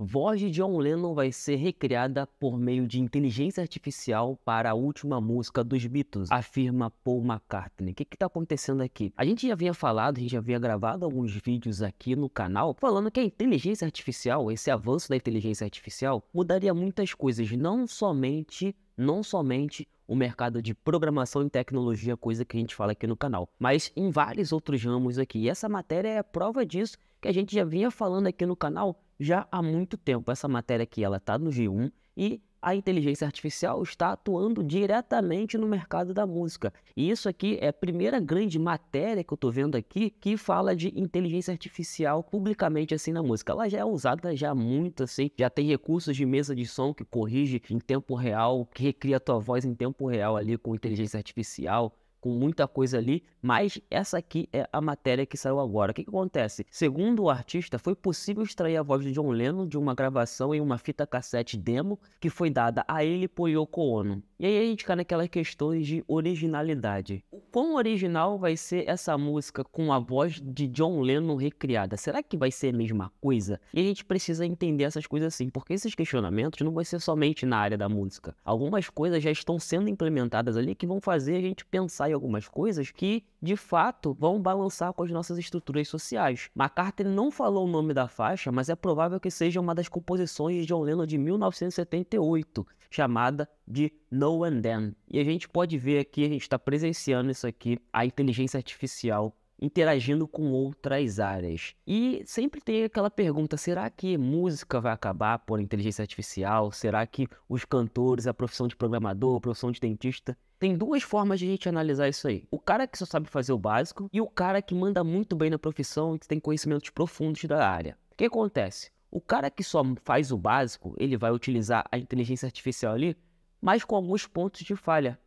Voz de John Lennon vai ser recriada por meio de inteligência artificial para a última música dos Beatles, afirma Paul McCartney. O que está acontecendo aqui? A gente já havia falado, a gente já havia gravado alguns vídeos aqui no canal falando que a inteligência artificial, esse avanço da inteligência artificial, mudaria muitas coisas, não somente, não somente o mercado de programação e tecnologia, coisa que a gente fala aqui no canal, mas em vários outros ramos aqui. E essa matéria é a prova disso que a gente já vinha falando aqui no canal já há muito tempo. Essa matéria aqui ela está no G1 e a inteligência artificial está atuando diretamente no mercado da música. E isso aqui é a primeira grande matéria que eu estou vendo aqui que fala de inteligência artificial publicamente assim na música. Ela já é usada já muito assim, já tem recursos de mesa de som que corrige em tempo real, que recria tua voz em tempo real ali com inteligência artificial com muita coisa ali, mas essa aqui é a matéria que saiu agora. O que, que, acontece? Segundo o artista, foi possível extrair a voz de John Lennon de uma gravação em uma fita cassete demo que foi dada a ele por Yoko Ono. E aí a gente cai naquelas questões de originalidade. O quão original vai ser essa música com a voz de John Lennon recriada? Será que vai ser a mesma coisa? E a gente precisa entender essas coisas assim, porque esses questionamentos não vão ser somente na área da música. Algumas coisas já estão sendo implementadas ali que vão fazer a gente pensar em algumas coisas que, de fato, vão balançar com as nossas estruturas sociais. McCartney não falou o nome da faixa, mas é provável que seja uma das composições de John Lennon de 1978, chamada de No and Then. E a gente pode ver aqui, a gente está presenciando isso aqui, a inteligência artificial interagindo com outras áreas. E sempre tem aquela pergunta: será que música vai acabar por inteligência artificial? Será que os cantores, a profissão de programador, a profissão de dentista? Tem duas formas de a gente analisar isso aí. O cara que só sabe fazer o básico e o cara que manda muito bem na profissão e que tem conhecimentos profundos da área. O que acontece? O cara que só faz o básico, ele vai utilizar a inteligência artificial ali mas com alguns pontos de falha.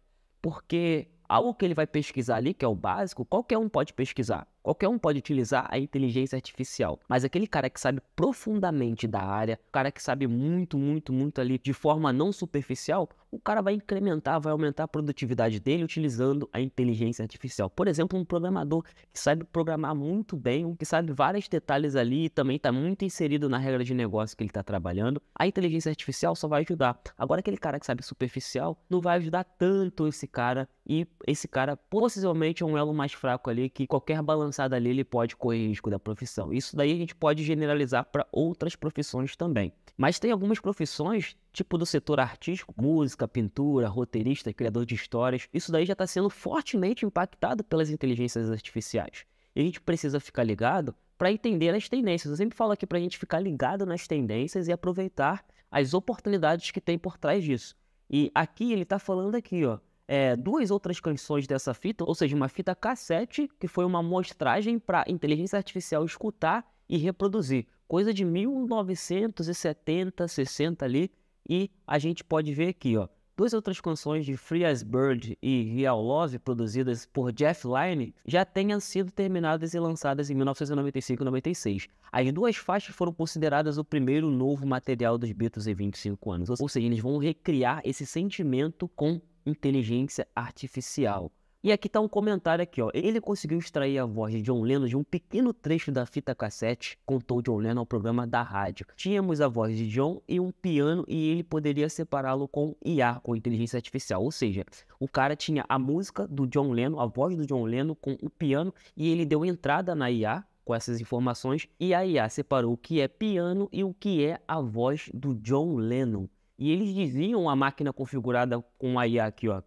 Porque algo que ele vai pesquisar ali, que é o básico, qualquer um pode pesquisar. Qualquer um pode utilizar a inteligência artificial, mas aquele cara que sabe profundamente da área, o cara que sabe muito, muito, muito ali de forma não superficial, o cara vai incrementar, vai aumentar a produtividade dele utilizando a inteligência artificial. Por exemplo, um programador que sabe programar muito bem, que sabe vários detalhes ali e também está muito inserido na regra de negócio que ele está trabalhando, a inteligência artificial só vai ajudar. Agora, aquele cara que sabe superficial não vai ajudar tanto esse cara e esse cara possivelmente é um elo mais fraco ali que qualquer balanço avançada ali, ele pode correr risco da profissão. Isso daí a gente pode generalizar para outras profissões também. Mas tem algumas profissões, tipo do setor artístico, música, pintura, roteirista, criador de histórias, isso daí já está sendo fortemente impactado pelas inteligências artificiais. E a gente precisa ficar ligado para entender as tendências. Eu sempre falo aqui para a gente ficar ligado nas tendências e aproveitar as oportunidades que tem por trás disso. E aqui ele está falando aqui, ó, é, duas outras canções dessa fita, ou seja, uma fita cassete, que foi uma mostragem para inteligência artificial escutar e reproduzir. Coisa de 1970, 60 ali, e a gente pode ver aqui, ó. Duas outras canções de Free as Bird e Real Love, produzidas por Jeff Lynne, já tenham sido terminadas e lançadas em 1995 e 96. As duas faixas foram consideradas o primeiro novo material dos Beatles em 25 anos, ou seja, eles vão recriar esse sentimento com inteligência artificial. E aqui está um comentário aqui, ó. Ele conseguiu extrair a voz de John Lennon de um pequeno trecho da fita cassete, contou John Lennon ao programa da rádio. Tínhamos a voz de John e um piano e ele poderia separá-lo com IA, com inteligência artificial. Ou seja, o cara tinha a música do John Lennon, a voz do John Lennon com o piano e ele deu entrada na IA com essas informações e a IA separou o que é piano e o que é a voz do John Lennon. E eles diziam a máquina configurada com a IA aqui, ó.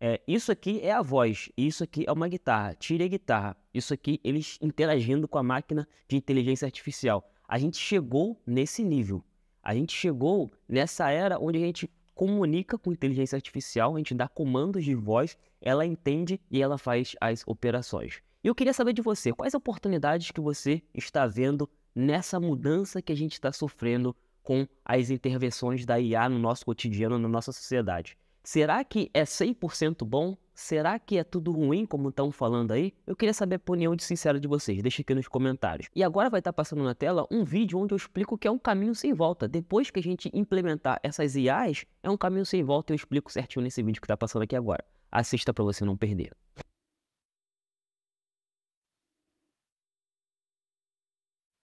É, isso aqui é a voz, isso aqui é uma guitarra, tire a guitarra. Isso aqui eles interagindo com a máquina de inteligência artificial. A gente chegou nesse nível. A gente chegou nessa era onde a gente comunica com inteligência artificial, a gente dá comandos de voz, ela entende e ela faz as operações. E eu queria saber de você, quais oportunidades que você está vendo nessa mudança que a gente está sofrendo com as intervenções da IA no nosso cotidiano, na nossa sociedade. Será que é 100% bom? Será que é tudo ruim, como estão falando aí? Eu queria saber a opinião de sincera de vocês, deixa aqui nos comentários. E agora vai estar tá passando na tela um vídeo onde eu explico que é um caminho sem volta. Depois que a gente implementar essas IAs, é um caminho sem volta e eu explico certinho nesse vídeo que está passando aqui agora. Assista para você não perder.